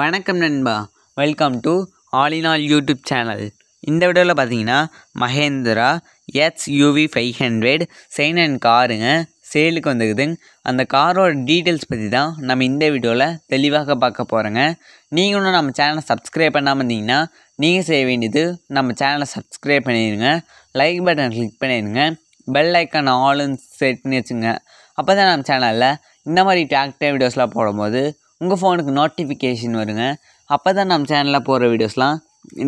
வணக்கம் நண்பா welcome to all in all YouTube channel இந்த வீடியோவில் பார்த்தீங்கன்னா Mahindra XUV five hundred செயின் அண்ட் காருங்க சேலுக்கு வந்துக்குதுங்க அந்த காரோட டீட்டெயில்ஸ் பற்றி தான் நம்ம இந்த வீடியோவில் தெளிவாக பார்க்க போகிறோங்க நீங்கள் நம்ம சேனலை சப்ஸ்கிரைப் பண்ணாமல் இருந்தீங்கன்னா நீங்கள் செய்ய வேண்டியது நம்ம சேனலை சப்ஸ்கிரைப் பண்ணிடுங்க லைக் பட்டன் கிளிக் பண்ணிடுங்க பெல் ஐக்கான் ஆளுன்னு செட் பண்ணி வச்சுங்க அப்போ தான் நம்ம சேனலில் இந்த மாதிரி டாக்டர் வீடியோஸ்லாம் போடும்போது உங்கள் ஃபோனுக்கு நோட்டிஃபிகேஷன் வருங்க அப்போ தான் நம்ம சேனலில் போகிற வீடியோஸ்லாம்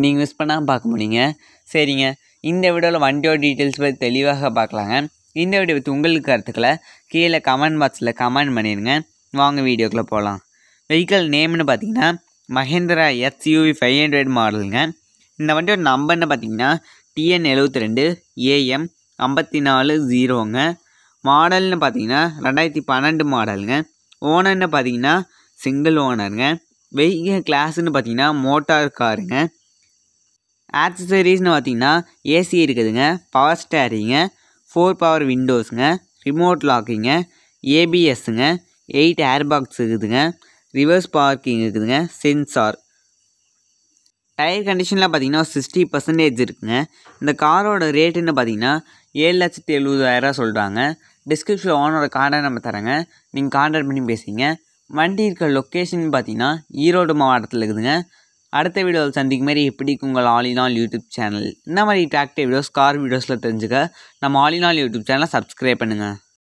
நீங்கள் மிஸ் பண்ணாமல் பார்க்க முடியுங்க சரிங்க இந்த வீடியோவில் வண்டியோட டீட்டெயில்ஸ் பற்றி தெளிவாக பார்க்கலாங்க இந்த வீடியோ பற்றி உங்களுக்கு கருத்துக்களை கீழே கமெண்ட் பாக்ஸில் கமெண்ட் பண்ணிடுங்க வாங்க வீடியோக்குள்ளே போகலாம் வெஹிக்கிள் நேம்னு பார்த்தீங்கன்னா மஹேந்திரா எஸ்யூவி ஃபைவ் ஹண்ட்ரட் மாடலுங்க இந்த வண்டியோட நம்பர்னு பார்த்தீங்கன்னா டிஎன் எழுபத்தி ரெண்டு ஏஎம் ஐம்பத்தி நாலு ஜீரோங்க மாடல்னு பார்த்தீங்கன்னா ரெண்டாயிரத்தி பன்னெண்டு மாடலுங்க ஓனர்னு பார்த்தீங்கன்னா சிங்கிள் ஓனருங்க வெஹிக்கிள் கிளாஸ்ன்னு பார்த்தீங்கன்னா மோட்டார் காருங்க ஆக்சசரிஸ்னு பார்த்தீங்கன்னா ஏசி இருக்குதுங்க பவர் ஸ்டேரிங்க ஃபோர் பவர் விண்டோஸுங்க ரிமோட் லாக்கிங்க ஏபிஎஸ்ஸுங்க எயிட் ஏர்பாக்ஸ் இருக்குதுங்க ரிவர்ஸ் பார்க்கிங் இருக்குதுங்க சென்சார் டயர் கண்டிஷனில் பார்த்தீங்கன்னா சிக்ஸ்டி பர்சன்டேஜ் இருக்குதுங்க இந்த காரோட ரேட்டுன்னு பார்த்தீங்கன்னா ஏழு லட்சத்தி எழுபதாயிரரூவா சொல்கிறாங்க டிஸ்கிரிப்ஷனில் ஓனரோட கார்டை நம்ம தரேங்க நீங்கள் கான்டாக்ட் பண்ணி பேசிங்க வண்டி இருக்கிற லொக்கேஷன் பார்த்தீங்கன்னா ஈரோடு மாவட்டத்தில் இருக்குதுங்க அடுத்த வீடியோவில் சந்திக்கும் மாதிரி எப்படி உங்கள் ஆலினால் யூடியூப் சேனல் இந்த மாதிரி டிராக்டர் வீடியோஸ் கார் வீடியோஸில் தெரிஞ்சுக்க நம்ம ஆலினால் யூடியூப் சேனலை சப்ஸ்கிரைப் பண்ணுங்கள்